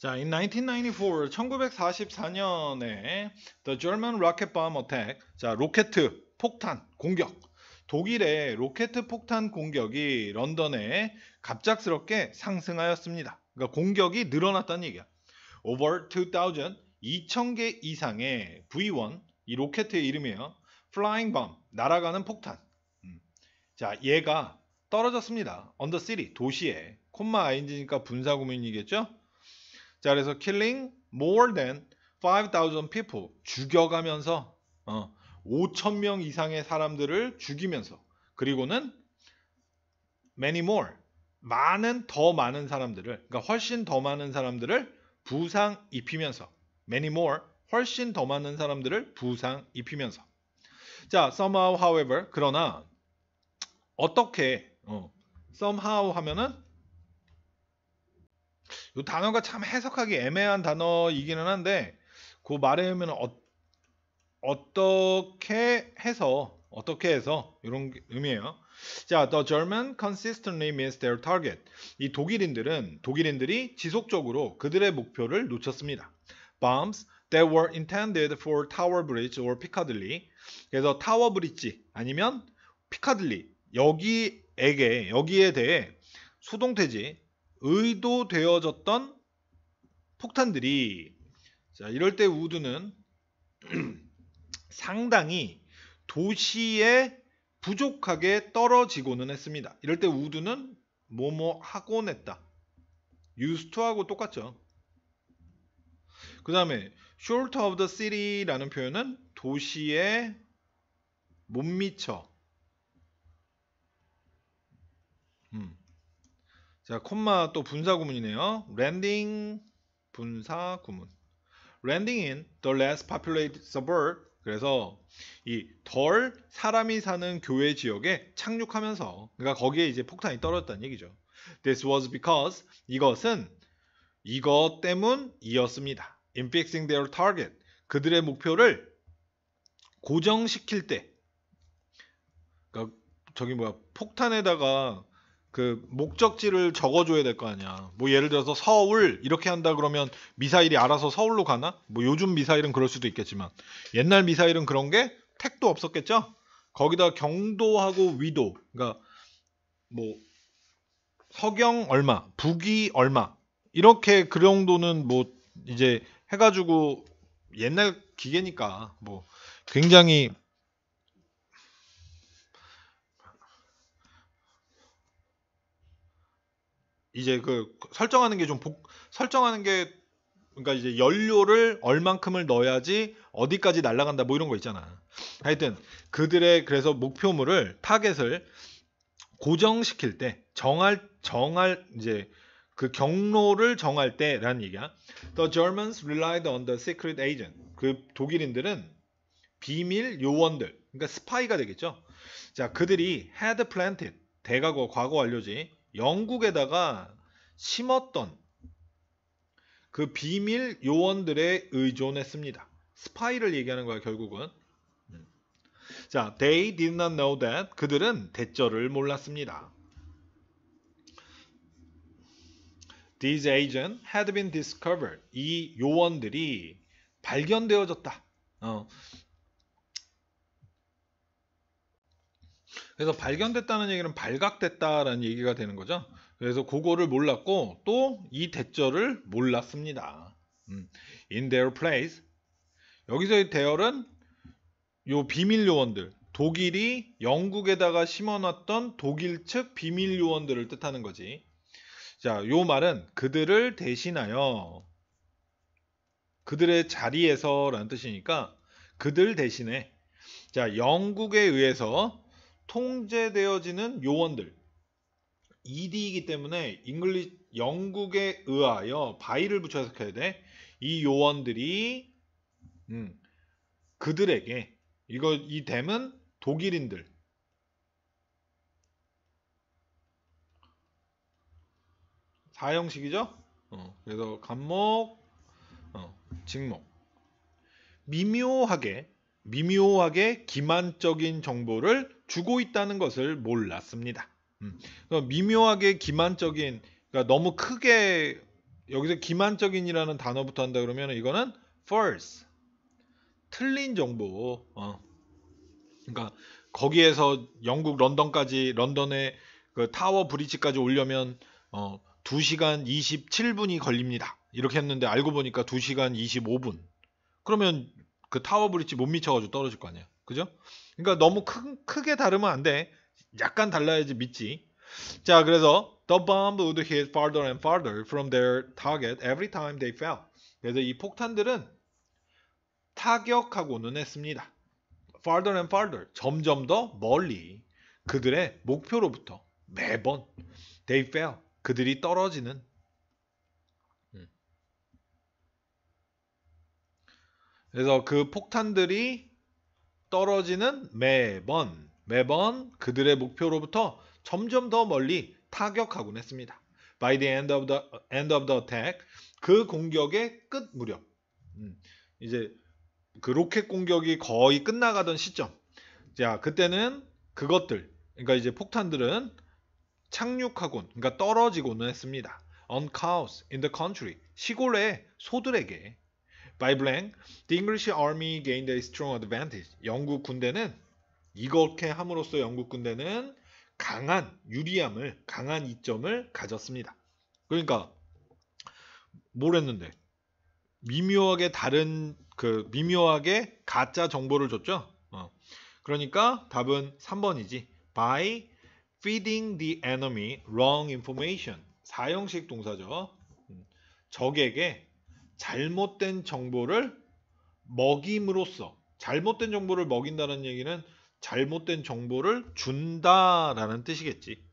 자, in 1994, 1944년에 The German Rocket Bomb Attack, 자, 로켓 폭탄 공격. 독일의 로켓 폭탄 공격이 런던에 갑작스럽게 상승하였습니다. 그러니까 공격이 늘어났다는 얘기야. Over 2000, 2000개 이상의 V1, 이 로켓의 이름이에요. Flying Bomb, 날아가는 폭탄. 음. 자, 얘가 떨어졌습니다. On the city, 도시에. 콤마 i 인지니까 분사구문이겠죠? 자, 그래서 killing more than 5,000 people 죽여가면서 어, 5천명 이상의 사람들을 죽이면서 그리고는 many more 많은 더 많은 사람들을 그러니까 훨씬 더 많은 사람들을 부상 입히면서 many more 훨씬 더 많은 사람들을 부상 입히면서 자 somehow however 그러나 어떻게 어, somehow 하면은 이 단어가 참 해석하기 애매한 단어이기는 한데 그 말에 의하면 어, 어떻게 해서 어떻게 해서 이런 의미예요. 자, the German consistently miss their target. 이 독일인들은 독일인들이 지속적으로 그들의 목표를 놓쳤습니다. Bombs that were intended for Tower Bridge or Piccadilly. 그래서 타워 브릿지 아니면 피카들리 여기에게 여기에 대해 수동태지 의도되어졌던 폭탄들이 자 이럴 때 우드는 상당히 도시에 부족하게 떨어지고는 했습니다. 이럴 때 우드는 뭐뭐 하곤 했다. 유스투하고 똑같죠. 그 다음에 short of the city라는 표현은 도시에 못 미쳐 자, 콤마 또 분사구문이네요. 랜딩 분사구문. 랜딩 n d i n g in the less populated suburb. 그래서 이 덜 사람이 사는 교외 지역에 착륙하면서 그러니까 거기에 이제 폭탄이 떨어졌다는 얘기죠. This was because 이것은 이것 때문이었습니다. In fixing their target 그들의 목표를 고정시킬 때 그러니까 저기 뭐야 폭탄에다가 그 목적지를 적어줘야 될 거 아니야. 뭐 예를 들어서 서울 이렇게 한다 그러면 미사일이 알아서 서울로 가나? 뭐 요즘 미사일은 그럴 수도 있겠지만 옛날 미사일은 그런 게 택도 없었겠죠. 거기다 경도하고 위도, 그러니까 뭐 서경 얼마, 북위 얼마 이렇게 그 정도는 뭐 이제 해가지고 옛날 기계니까 뭐 굉장히 이제 그 설정하는 게 좀 설정하는 게 그러니까 이제 연료를 얼만큼을 넣어야지 어디까지 날아간다 뭐 이런 거 있잖아. 하여튼 그들의 그래서 목표물을 타겟을 고정시킬 때 정할 정할 이제 그 경로를 정할 때라는 얘기야. The Germans relied on the secret agent. 그 독일인들은 비밀 요원들, 그러니까 스파이가 되겠죠. 자, 그들이 had planted 대과거 과거 완료지 영국에다가 심었던 그 비밀 요원들에 의존했습니다. 스파이를 얘기하는 거야 결국은. 음. 자, they did not know that 그들은 대절을 몰랐습니다. These agents had been discovered. 이 요원들이 발견되어졌다. 어, 그래서 발견됐다는 얘기는 발각됐다라는 얘기가 되는 거죠. 그래서 그거를 몰랐고 또 이 대절을 몰랐습니다. 음. in their place. 여기서의 대열은 요 비밀 요원들, 독일이 영국에다가 심어놨던 독일 측 비밀 요원들을 뜻하는 거지. 자, 요 말은 그들을 대신하여 그들의 자리에서라는 뜻이니까 그들 대신에 자, 영국에 의해서 통제되어지는 요원들 ED이기 때문에 잉글리 영국에 의하여 바이를 붙여 해석해야 돼. 이 요원들이 음, 그들에게 이거 이 댐은 독일인들 4형식이죠 어, 그래서 감목, 어, 직목 미묘하게 미묘하게 기만적인 정보를 주고 있다는 것을 몰랐습니다. 음, 미묘하게 기만적인, 그러니까 너무 크게 여기서 기만적인이라는 단어부터 한다 그러면 이거는 false, 틀린 정보. 어. 그러니까 거기에서 영국 런던까지 런던의 그 타워 브리지까지 오려면 어, 2시간 27분이 걸립니다. 이렇게 했는데 알고 보니까 2시간 25분. 그러면 그 타워 브릿지 못 미쳐가지고 떨어질 거 아니야. 그죠? 그러니까 너무 크, 크게 다르면 안 돼. 약간 달라야지 믿지. 자, 그래서 the bomb would hit farther and farther from their target every time they fell. 그래서 이 폭탄들은 타격하고는 했습니다. farther and farther 점점 더 멀리 그들의 목표로부터 매번 they fell 그들이 떨어지는 그래서 그 폭탄들이 떨어지는 매번 매번 그들의 목표로부터 점점 더 멀리 타격하곤 했습니다. By the end of the end of the attack, 그 공격의 끝 무렵, 음, 이제 그 로켓 공격이 거의 끝나가던 시점, 자 그때는 그것들, 그러니까 이제 폭탄들은 착륙하곤, 그러니까 떨어지곤 했습니다. On cows in the country, 시골의 소들에게 By blank, the English army gained a strong advantage. 영국 군대는 이렇게 함으로써 영국 군대는 강한 유리함을, 강한 이점을 가졌습니다. 그러니까 뭘 했는데 미묘하게 다른 그 미묘하게 가짜 정보를 줬죠. 어. 그러니까 답은 3번이지. By feeding the enemy wrong information. 사형식 동사죠. 음. 적에게 잘못된 정보를 먹임으로써 잘못된 정보를 먹인다는 얘기는 잘못된 정보를 준다라는 뜻이겠지.